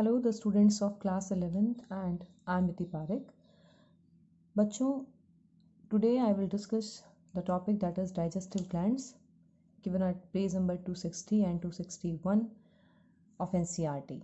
Hello the students of class eleventh and I am Iti Pareek बच्चों today I will discuss the topic that is digestive glands given at page number two sixty and two sixty one of N C R T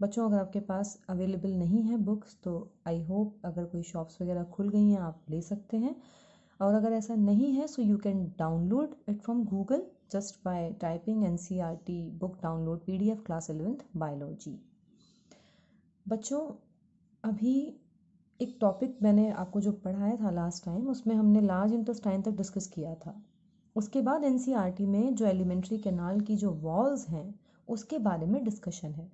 बच्चों अगर आपके पास available नहीं है books तो I hope अगर कोई shops वगैरह खुल गई हैं आप ले सकते हैं और अगर ऐसा नहीं है so you can download it from Google just by typing N C R T book download P D F class eleventh biology बच्चों अभी एक टॉपिक मैंने आपको जो पढ़ाया था लास्ट टाइम उसमें हमने लार्ज इंटेस्टाइन तक डिस्कस किया था उसके बाद एन e में जो एलिमेंट्री कैनाल की जो वॉल्स हैं उसके बारे में डिस्कशन है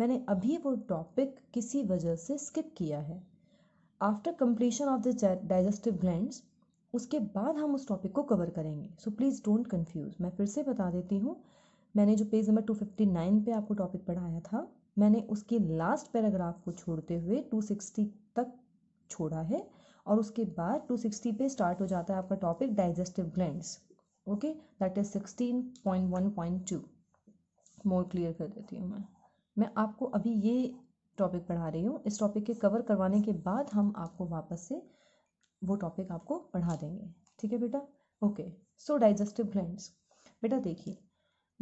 मैंने अभी वो टॉपिक किसी वजह से स्किप किया है after completion of the digestive gland उसके बाद हम उस टॉपिक को कवर करेंगे सो प्लीज़ डोंट कन्फ्यूज़ मैं फिर से बता देती हूँ मैंने जो page number two fifty nine पर आपको टॉपिक पढ़ाया था मैंने उसके लास्ट पैराग्राफ को छोड़ते हुए 260 तक छोड़ा है और उसके बाद 260 पे स्टार्ट हो जाता है आपका topic digestive glands okay that is 16.1.2 more clear कर देती हूँ मैं मैं आपको अभी ये टॉपिक पढ़ा रही हूँ इस टॉपिक के कवर करवाने के बाद हम आपको वापस से वो टॉपिक आपको पढ़ा देंगे ठीक है बेटा ओके सो डाइजेस्टिव ग्लैंड्स बेटा देखिए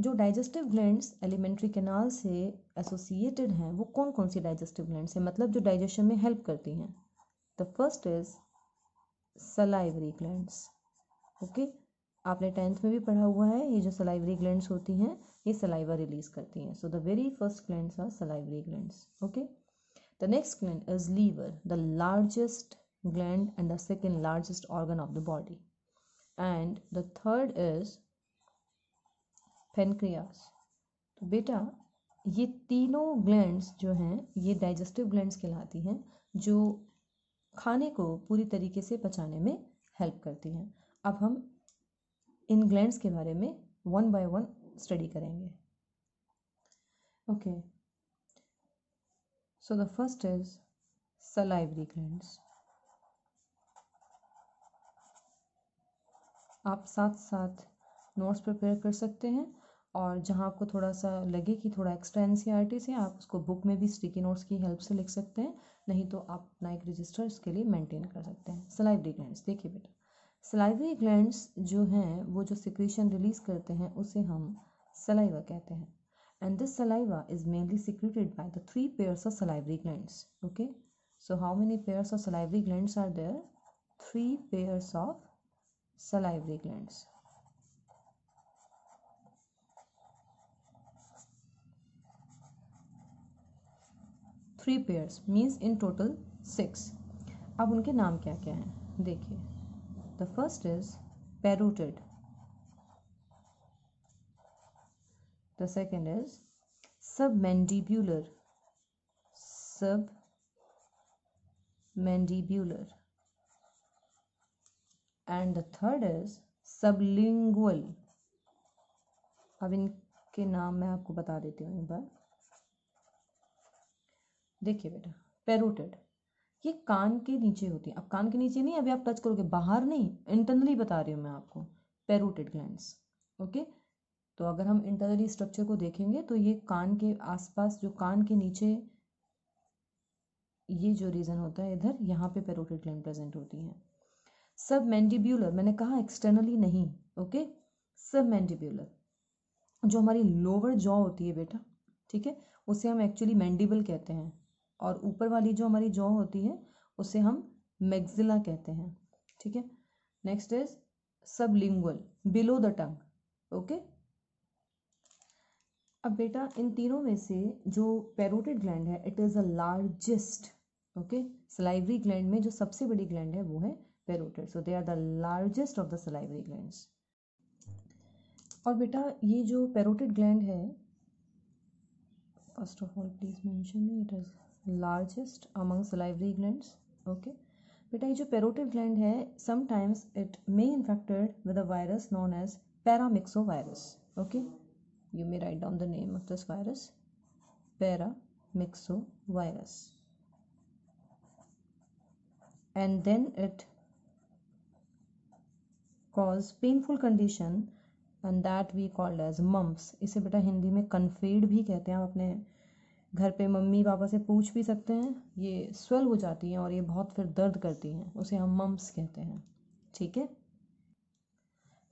जो डाइजेस्टिव ग्लैंड्स एलिमेंट्री कैनाल से एसोसिएटेड हैं वो कौन कौन सी डाइजेस्टिव ग्लैंड्स हैं मतलब जो डाइजेशन में हेल्प करती हैं the first is salivary glands okay आपने टेंथ में भी पढ़ा हुआ है ये जो सलाइवरी ग्लैंड्स होती हैं ये सलाइवा रिलीज करती हैं so the very first glands are salivary glands okay the next gland is liver the largest gland and the second largest organ of the body and the third is pancreas तो बेटा ये तीनों glands जो हैं ये digestive glands कहलाती हैं जो खाने को पूरी तरीके से पचाने में हेल्प करती हैं अब हम इन ग्लैंड्स के बारे में वन बाय वन स्टडी करेंगे okay so the first is salivary glands आप साथ साथ नोट्स प्रिपेयर कर सकते हैं और जहाँ आपको थोड़ा सा लगे कि थोड़ा एक्स्ट्रा एन e से आप उसको बुक में भी स्टिकी नोट्स की हेल्प से लिख सकते हैं नहीं तो आप अपना एक रजिस्टर इसके लिए मेंटेन कर सकते हैं सलाइवरी ग्लैंड्स देखिए बेटा सलाइवरी ग्लैंड्स जो हैं वो जो सिक्रीशन रिलीज करते हैं उसे हम सलाइवा कहते हैं and this saliva is mainly secreted by the three pairs of salivary glands okay so how many pairs of salivary glands are there three pairs of salivary glands three pairs means in total six अब उनके नाम क्या क्या हैं देखिए the first is parotid the second is submandibular sub mandibular and the third is sublingual अब इनके नाम मैं आपको बता देती हूँ एक बार देखिए बेटा पेरोटेड ये कान के नीचे होती है अब कान के नीचे नहीं अभी आप टच करोगे बाहर नहीं इंटरनली बता रही हूँ मैं आपको पेरोटेड ग्लैंड ओके तो अगर हम इंटरनली स्ट्रक्चर को देखेंगे तो ये कान के आसपास जो कान के नीचे ये जो रीज़न होता है इधर यहाँ पे पेरोटेड ग्लैंड प्रेजेंट होती है सब मैंडिब्यूलर मैंने कहा एक्सटर्नली नहीं ओके सब मैंडिब्यूलर जो हमारी लोअर जॉ होती है बेटा ठीक है उसे हम एक्चुअली मैंडिबल कहते हैं और ऊपर वाली जो हमारी जॉ होती है उसे हम मैग्जिला कहते हैं ठीक है next is sublingual below the tongue okay अब बेटा इन तीनों में से जो पेरोटेड ग्लैंड है it is a largest okay salivary gland में जो सबसे बड़ी ग्लैंड है वो है parotid so they are the largest of the salivary gland और बेटा ये जो पेरोटेड ग्लैंड है first of all please mention it is largest amongst salivary gland okay बेटा ये जो पेरोटिव ग्लैंड है sometimes it may infected with a virus known as paramyxo virus okay you may write down the name of this virus paramyxo virus and then it cause painful condition and that we called as mumps इसे बेटा हिंदी में कन्फेड भी कहते हैं आप अपने घर पे मम्मी पापा से पूछ भी सकते हैं ये स्वेल हो जाती हैं और ये बहुत फिर दर्द करती हैं उसे हम मम्स कहते हैं ठीक है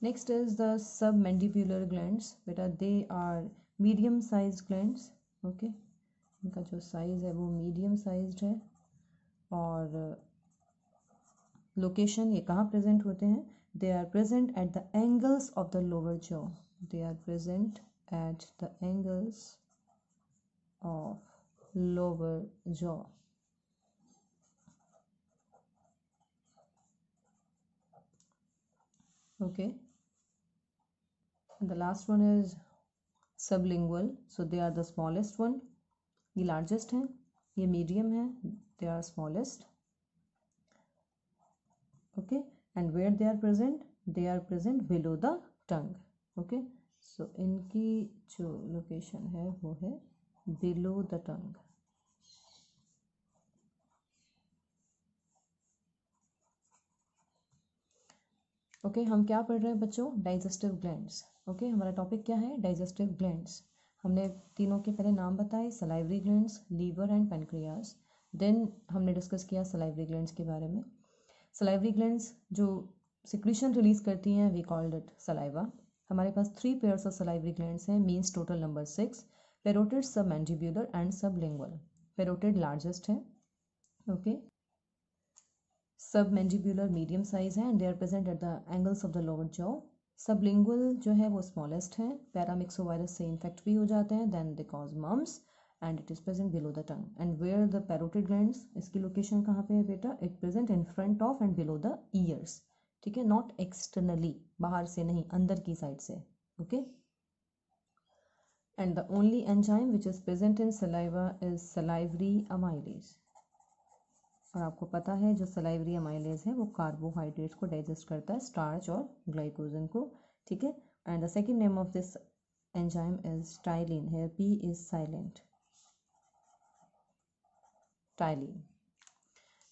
next is the submandibular glands बेटा they are medium size glands okay इनका जो साइज़ है वो मीडियम साइज है और लोकेशन ये कहाँ प्रेजेंट होते हैं they are present at the angles of the lower jaw they are present at the angles of lower jaw okay and the last one is sublingual so they are the smallest one ये largest हैं ये medium है they are smallest okay and where they are present they are present below the tongue okay so इनकी जो location है वो है below the tongue. Okay okay, हम क्या पढ़ रहे हैं बच्चों डाइजेस्टिव ग्लैंड्स ओके हमारा टॉपिक क्या है डाइजेस्टिव ग्लैंड्स हमने तीनों के पहले नाम बताए salivary glands liver and pancreas then हमने डिस्कस किया सलाइवरी ग्लैंड्स के बारे में सलाइवरी ग्लैंड्स जो सिक्रीशन रिलीज करती हैं वी कॉल्ड इट सलाइवा हमारे पास three pairs of salivary glands हैं means total number six parotid submandibular and sublingual parotid largest है okay submandibular medium size है and they are present at the angles of the lower jaw sublingual जो है वो smallest है paramyxo virus से infect भी हो जाते हैं then they cause mumps and it is present below the tongue and where the parotid gland इसकी लोकेशन कहाँ पे है बेटा it present in front of and below the ears ठीक है नॉट एक्सटर्नली बाहर से नहीं अंदर की साइड से okay okay? and the only enzyme which is present in saliva is salivary amylase और आपको पता है जो सलाइवरी अमाइलेज है वो कार्बोहाइड्रेट को डाइजेस्ट करता है स्टार्च और ग्लाइकोजन को ठीक है and the second name of this enzyme is ptyalin here P is silent ptyalin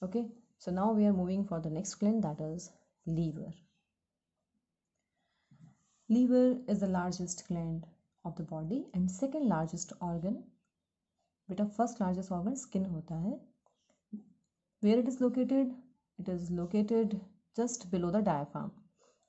okay so now we are moving for the next gland that is liver liver is the largest gland of the body and second largest organ बेटा first largest organ skin होता है where it is located it is located just below the diaphragm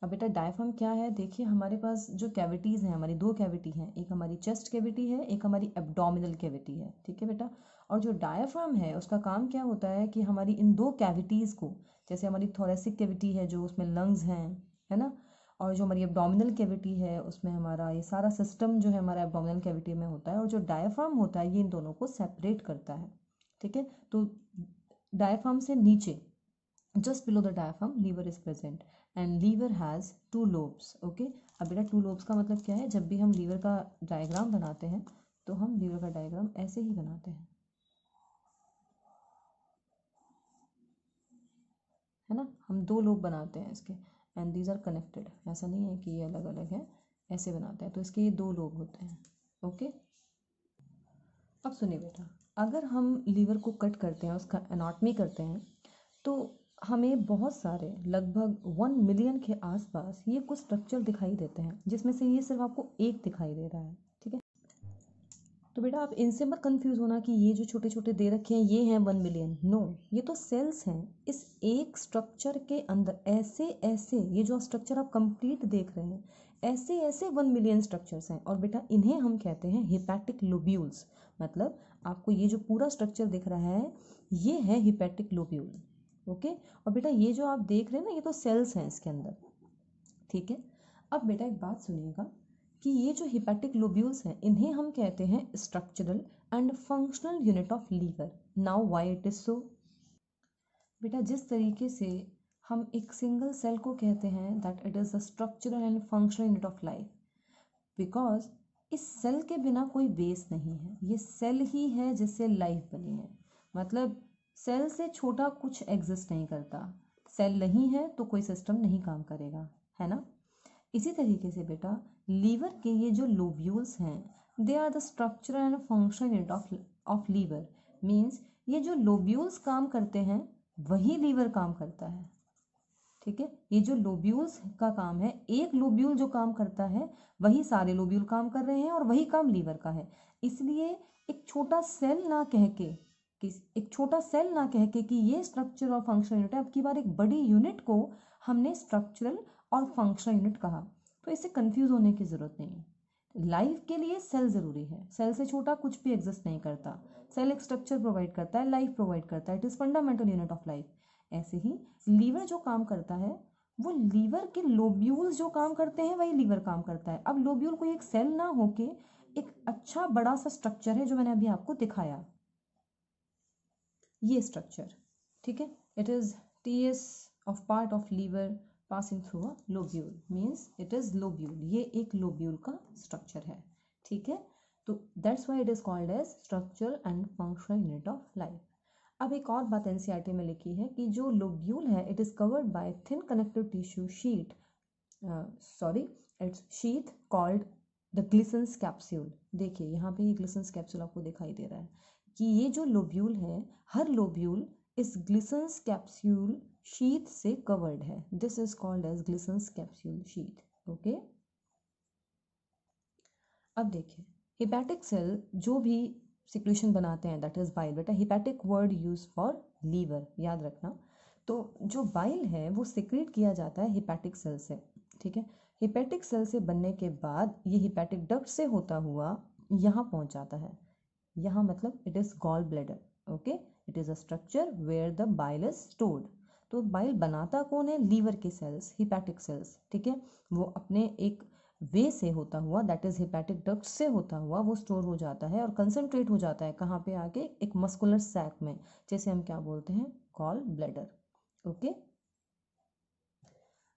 अब बेटा डायफाम क्या है देखिए हमारे पास जो कैविटीज़ हैं हमारी दो कैविटी हैं एक हमारी चेस्ट कैविटी है एक हमारी एब्डोमिनल कैविटी है ठीक है बेटा और जो डायफाम है उसका काम क्या होता है कि हमारी इन दो कैविटीज़ को जैसे हमारी थोरेसिक कैविटी है जो उसमें लंग्स हैं है ना और जो हमारी एब्डोमिनल कैविटी है उसमें हमारा ये सारा सिस्टम जो है हमारा एब्डोमिनल कैविटी में होता है और जो डायफ्राम होता है ये इन दोनों को सेपरेट करता है ठीक है तो डायफ्राम से नीचे just below the diaphragm liver is present and liver has two lobes okay अब बेटा टू लोब्स का मतलब क्या है जब भी हम लीवर का डायग्राम बनाते हैं तो हम लीवर का डायग्राम ऐसे ही बनाते हैं है ना हम दो लोब बनाते हैं इसके एंड दीज आर कनेक्टेड ऐसा नहीं है कि ये अलग अलग है ऐसे बनाते हैं तो इसके ये दो लोग होते हैं ओके अब सुनिए बेटा अगर हम लीवर को कट करते हैं उसका एनाटमी करते हैं तो हमें बहुत सारे लगभग वन मिलियन के आसपास ये कुछ स्ट्रक्चर दिखाई देते हैं जिसमें से ये सिर्फ आपको एक दिखाई दे रहा है तो बेटा आप इनसे मत कंफ्यूज होना कि ये जो छोटे छोटे दे रखे हैं ये हैं वन मिलियन नो ये तो सेल्स हैं इस एक स्ट्रक्चर के अंदर ऐसे ऐसे ये जो स्ट्रक्चर आप कंप्लीट देख रहे हैं ऐसे ऐसे वन मिलियन स्ट्रक्चर्स हैं और बेटा इन्हें हम कहते हैं हिपैटिक लोब्यूल्स मतलब आपको ये जो पूरा स्ट्रक्चर दिख रहा है ये है हिपैटिक लोब्यूल ओके और बेटा ये जो आप देख रहे हैं ना ये तो सेल्स हैं इसके अंदर ठीक है अब बेटा एक बात सुनिएगा कि ये जो हिपैटिक लोब्यूल्स हैं इन्हें हम कहते हैं structural and functional unit of liver now why it is so बेटा जिस तरीके से हम एक सिंगल सेल को कहते हैं that it is the structural and functional unit of life because इस सेल के बिना कोई बेस नहीं है ये सेल ही है जिससे लाइफ बनी है मतलब सेल से छोटा कुछ एग्जिस्ट नहीं करता सेल नहीं है तो कोई सिस्टम नहीं काम करेगा है ना इसी तरीके से बेटा लीवर के ये जो लोब्यूल्स हैं they are the structure and function unit of liver means ये जो लोब्यूल्स काम करते हैं वही लीवर काम करता है ठीक है ये जो लोब्यूल्स का काम है एक लोब्यूल जो काम करता है वही सारे लोब्यूल काम कर रहे हैं और वही काम लीवर का है इसलिए एक छोटा सेल ना कह के एक छोटा सेल ना कह के कि ये स्ट्रक्चर और फंक्शन यूनिट है अब की बार एक बड़ी यूनिट को हमने स्ट्रक्चरल और फंक्शन यूनिट कहा तो इससे कंफ्यूज होने की ज़रूरत नहीं है लाइफ के लिए सेल ज़रूरी है सेल से छोटा कुछ भी एग्जिस्ट नहीं करता सेल एक स्ट्रक्चर प्रोवाइड करता है लाइफ प्रोवाइड करता है it is fundamental unit of life ऐसे ही लीवर जो काम करता है वो लीवर के लोब्यूल्स जो काम करते हैं वही लीवर काम करता है अब लोब्यूल कोई एक सेल ना होके एक अच्छा बड़ा सा स्ट्रक्चर है जो मैंने अभी आपको दिखाया ये स्ट्रक्चर ठीक है it is T S of part of liver passing through a lobule means it is lobule ये एक लोब्यूल का स्ट्रक्चर है ठीक है तो that's why it is called as structural and functional unit of life अब एक और बात एन e में लिखी है कि जो लोब्यूल है it is covered by thin connective tissue sheet sorry it's sheet called the Glisson's capsule देखिए यहाँ पे ये ग्लिसंस कैप्स्यूल आपको दिखाई दे रहा है कि ये जो लोब्यूल है हर लोब्यूल इस ग्लिसंस कैप्स्यूल शीत से कवर्ड है this is called as Glisson's capsule sheath okay अब देखिए हिपैटिक सेल जो भी सिक्रेशन बनाते हैं दैट इज बाइल बेटा hepatic word use for liver याद रखना तो जो बाइल है वो सिक्रेट किया जाता है हिपैटिक सेल से ठीक है हिपैटिक सेल से बनने के बाद ये हिपैटिक डक्ट से होता हुआ यहाँ पहुँच जाता है यहाँ मतलब it is gall bladder okay it is a structure where the bile is stored तो बाइल बनाता कौन है लीवर के सेल्स हिपैटिक सेल्स ठीक है वो अपने एक वे से होता हुआ दैट इज हिपैटिक डक्ट से होता हुआ वो स्टोर हो जाता है और कंसनट्रेट हो जाता है कहाँ पे आके एक मस्कुलर सैक में जैसे हम क्या बोलते हैं गॉल ब्लेडर ओके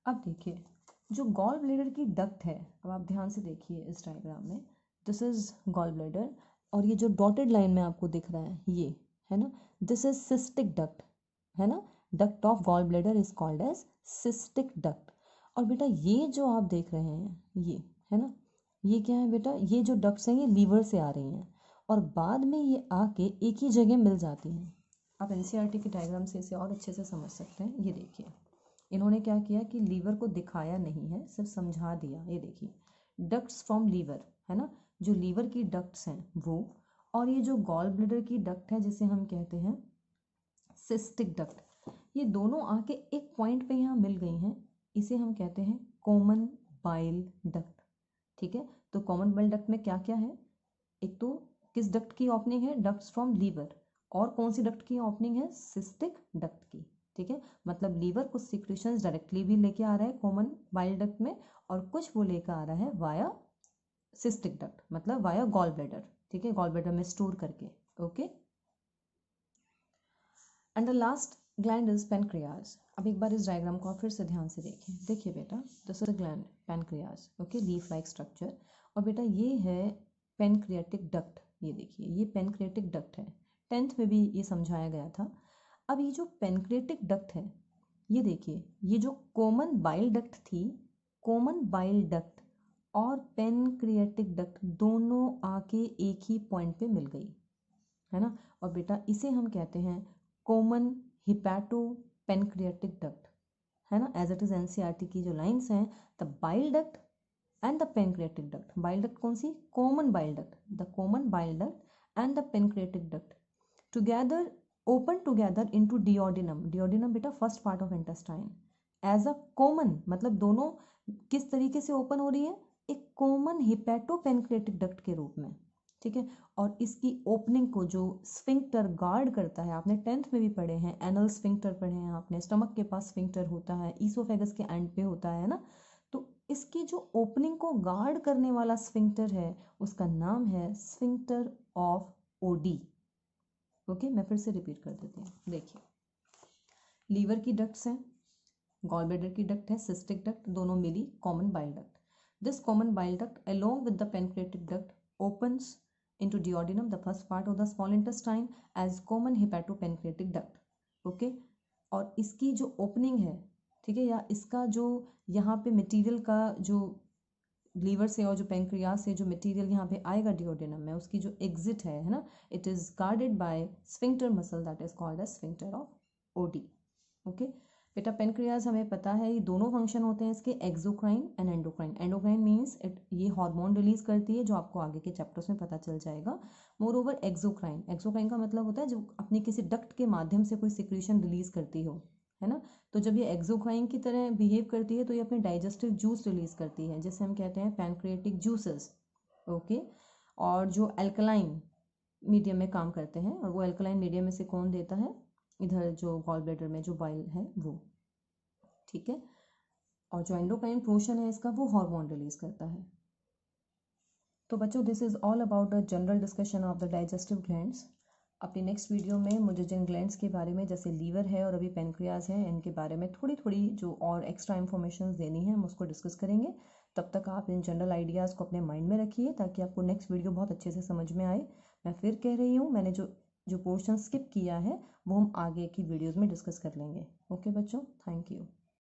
अब देखिए जो गॉल ब्लेडर की डक्ट है अब आप ध्यान से देखिए इस डायग्राम में दिस इज गॉल ब्लेडर और ये जो डॉटेड लाइन में आपको दिख रहा है ये है ना दिस इज सिस्टिक डक्ट है ना of gall bladder is called as cystic duct और बेटा ये जो आप देख रहे हैं ये है ना ये क्या है बेटा ये जो डक्ट्स हैं ये लीवर से आ रही हैं और बाद में ये आके एक ही जगह मिल जाती हैं आप एन e के डायग्राम से इसे और अच्छे से समझ सकते हैं ये देखिए इन्होंने क्या किया कि लीवर को दिखाया नहीं है सिर्फ समझा दिया ये देखिए डक्ट्स फ्रॉम लीवर है ना जो लीवर की डक्ट्स हैं वो और ये जो गॉल ब्लडर की डक्ट है जिसे हम कहते हैं सिस्टिक डक्ट ये दोनों आके एक पॉइंट पे यहाँ मिल गई हैं इसे हम कहते हैं कॉमन बाइल डक्ट ठीक है तो कॉमन बाइल डक्ट में क्या क्या है एक तो किस डक्ट की ओपनिंग है डक्ट फ्रॉम लीवर और कौन सी डक्ट की ओपनिंग है सिस्टिक डक्ट की ठीक है मतलब लीवर कुछ सिक्रेशन डायरेक्टली भी लेके आ रहा है कॉमन बाइल डक्ट में और कुछ वो लेकर आ रहा है वाया सिस्टिक डक्ट मतलब वाया गॉल ब्लेडर ठीक है गॉल ब्लेडर में स्टोर करके okay and the last gland is pancreas अब एक बार इस डायग्राम को आप फिर से ध्यान से देखें देखिए बेटा this is gland pancreas okay leaf like structure और बेटा ये है पेनक्रियाटिक डक्ट ये देखिए ये पेनक्रियाटिक डक्ट है टेंथ में भी ये समझाया गया था अब ये जो पेनक्रियाटिक डक्ट है ये देखिए ये जो कॉमन बाइल डक्ट थी कॉमन बाइल डक्ट और पेनक्रियाटिक डक्ट दोनों आके एक ही पॉइंट पे मिल गई है ना और बेटा इसे हम कहते हैं कॉमन हिपैटो पेनक्रियाटिक डक्ट है ना एज इट इज़ एनसीईआरटी की जो लाइन्स हैं the bile duct and the pancreatic duct bile duct कौन सी common bile duct the common bile duct and the pancreatic duct together open together to duodenum duodenum बेटा first part of intestine as a common मतलब दोनों किस तरीके से open हो रही है एक कॉमन हिपैटो पेनक्रियाटिक डक्ट के रूप में ठीक है और इसकी ओपनिंग को जो स्फिंक्टर गार्ड करता है आपने टेंथ में भी पढ़े हैं एनल स्फिंक्टर पढ़े हैं आपने स्टमक के पास स्फिंक्टर होता है ईसोफेगस के एंड पे होता है ना तो इसकी जो ओपनिंग को गार्ड करने वाला स्फिंक्टर है उसका नाम है स्फिंक्टर ऑफ ओडी ओके मैं फिर से रिपीट कर देती हूँ देखिए लीवर की डक्ट्स हैं गॉल ब्लेडर की डक्ट है सिस्टिक डक्ट दोनों मिली common bile duct this common bile duct along with the pancreatic duct opens into duodenum the first part of the small intestine as common hepatopancreatic duct okay? और इसकी जो opening है ठीक है या इसका जो यहाँ पे मटेरियल का जो लीवर से और जो पेंक्रिया से जो मटेरियल यहाँ पे आएगा डिओडेनम में उसकी जो एग्जिट है है ना it is guarded by sphincter muscle that is called as sphincter of Oddi okay बेटा पेनक्रियाज हमें पता है ये दोनों फंक्शन होते हैं इसके exocrine and endocrine endocrine means ये हार्मोन रिलीज करती है जो आपको आगे के चैप्टर्स में पता चल जाएगा मोर ओवर एक्जोक्राइन एक्जोक्राइन का मतलब होता है जो अपनी किसी डक्ट के माध्यम से कोई सिक्रीशन रिलीज करती हो है ना तो जब ये एक्जोक्राइन की तरह बिहेव करती है तो ये अपने डाइजेस्टिव जूस रिलीज करती है जैसे हम कहते हैं पेनक्रिएटिक जूसेस ओके और जो एल्कलाइन मीडियम में काम करते हैं और वो एल्कलाइन मीडियम में से कौन देता है इधर जो गॉल ब्लेडर में जो बाइल है वो ठीक है और जो एंडोक्राइन पोर्शन है इसका वो हार्मोन रिलीज करता है तो बच्चों this is all about the general discussion of the digestive glands अपनी नेक्स्ट वीडियो में मुझे जिन ग्लैंड्स के बारे में जैसे लीवर है और अभी पेनक्रियाज है इनके बारे में थोड़ी थोड़ी जो और एक्स्ट्रा इन्फॉर्मेशन देनी है हम उसको डिस्कस करेंगे तब तक आप इन जनरल आइडियाज़ को अपने माइंड में रखिए ताकि आपको नेक्स्ट वीडियो बहुत अच्छे से समझ में आए मैं फिर कह रही हूँ मैंने जो जो पोर्शन स्किप किया है वो हम आगे की वीडियोस में डिस्कस कर लेंगे ओके बच्चों थैंक यू